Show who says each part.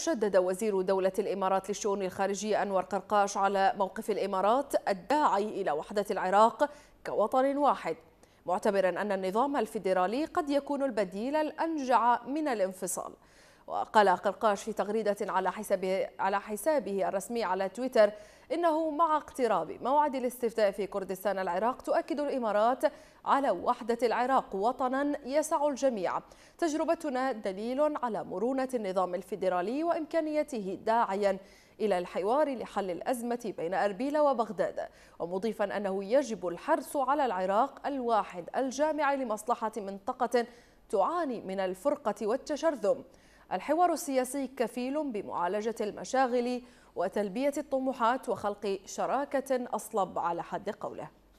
Speaker 1: شدد وزير دولة الإمارات للشؤون الخارجية أنور قرقاش على موقف الإمارات الداعي إلى وحدة العراق كوطن واحد معتبرا أن النظام الفيدرالي قد يكون البديل الأنجع من الانفصال وقال قرقاش في تغريدة على حسابه على حسابه الرسمي على تويتر إنه مع اقتراب موعد الاستفتاء في كردستان العراق تؤكد الإمارات على وحدة العراق وطنا يسع الجميع تجربتنا دليل على مرونة النظام الفيدرالي وإمكانيته داعيا إلى الحوار لحل الأزمة بين أربيل وبغداد ومضيفا أنه يجب الحرص على العراق الواحد الجامع لمصلحة منطقة تعاني من الفرقة والتشرذم الحوار السياسي كفيل بمعالجة المشاغل وتلبية الطموحات وخلق شراكة أصلب على حد قوله